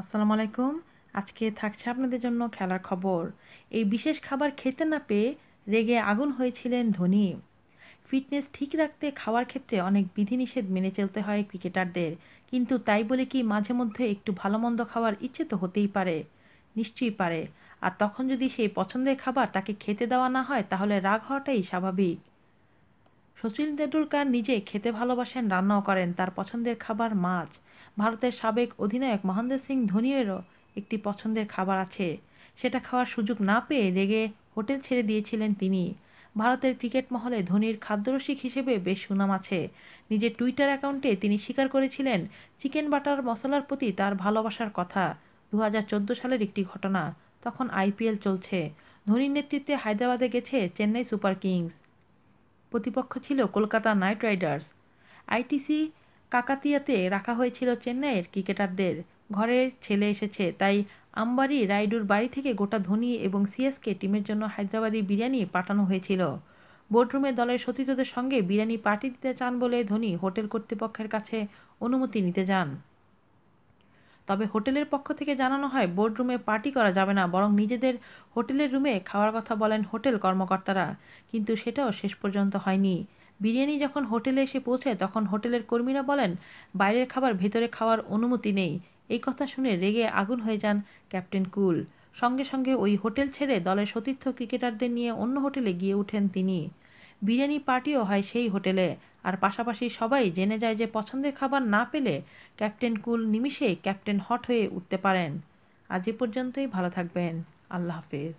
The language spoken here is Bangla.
আসসালামু আলাইকুম আজকে থাকছে আপনাদের জন্য খেলার খবর এই বিশেষ খাবার খেতে না পেয়ে রেগে আগুন হয়েছিলেন ধোনি ফিটনেস ঠিক রাখতে খাওয়ার ক্ষেত্রে অনেক বিধিনিষেধ মেনে চলতে হয় ক্রিকেটারদের কিন্তু তাই বলে কি মাঝে মধ্যে একটু ভালো মন্দ খাওয়ার ইচ্ছে তো হতেই পারে নিশ্চয়ই পারে আর তখন যদি সেই পছন্দের খাবার তাকে খেতে দেওয়া না হয় তাহলে রাগ হওয়াটাই স্বাভাবিক সচিন তেন্ডুলকার নিজে খেতে ভালোবাসেন রান্নাও করেন তার পছন্দের খাবার মাছ ভারতের সাবেক অধিনায়ক মহেন্দ্র সিং ধোনিয়েরও একটি পছন্দের খাবার আছে সেটা খাওয়ার সুযোগ না পেয়ে রেগে হোটেল ছেড়ে দিয়েছিলেন তিনি ভারতের ক্রিকেট মহলে ধোনির খাদ্যরসিক হিসেবে বেশ সুনাম আছে নিজের টুইটার অ্যাকাউন্টে তিনি স্বীকার করেছিলেন চিকেন বাটার মশলার প্রতি তার ভালোবাসার কথা দু সালের একটি ঘটনা তখন আইপিএল চলছে ধোনির নেতৃত্বে হায়দ্রাবাদে গেছে চেন্নাই সুপার কিংস প্রতিপক্ষ ছিল কলকাতা নাইট রাইডার্স আইটিসি কাকাতিয়াতে রাখা হয়েছিল চেন্নাইয়ের ক্রিকেটারদের ঘরে ছেলে এসেছে তাই আম্বারি রাইডুর বাড়ি থেকে গোটা ধোনি এবং সিএসকে টিমের জন্য হায়দ্রাবাদি বিরিয়ানি পাঠানো হয়েছিল বোর্ডরুমে দলের সতীর্থদের সঙ্গে বিরিয়ানি পার্টি দিতে চান বলে ধোনি হোটেল কর্তৃপক্ষের কাছে অনুমতি নিতে যান তবে হোটেলের পক্ষ থেকে জানানো হয় বোর্ড রুমে পার্টি করা যাবে না বরং নিজেদের হোটেলের রুমে খাওয়ার কথা বলেন হোটেল কর্মকর্তারা কিন্তু সেটাও শেষ পর্যন্ত হয়নি বিরিয়ানি যখন হোটেলে এসে পৌঁছে তখন হোটেলের কর্মীরা বলেন বাইরের খাবার ভেতরে খাওয়ার অনুমতি নেই এই কথা শুনে রেগে আগুন হয়ে যান ক্যাপ্টেন কুল সঙ্গে সঙ্গে ওই হোটেল ছেড়ে দলের সতীর্থ ক্রিকেটারদের নিয়ে অন্য হোটেলে গিয়ে ওঠেন তিনি বিরিয়ানি পার্টিও হয় সেই হোটেলে আর পাশাপাশি সবাই জেনে যায় যে পছন্দের খাবার না পেলে ক্যাপ্টেন কুল নিমিষে ক্যাপ্টেন হট হয়ে উঠতে পারেন আজ এ পর্যন্তই ভালো থাকবেন আল্লাহ হাফেজ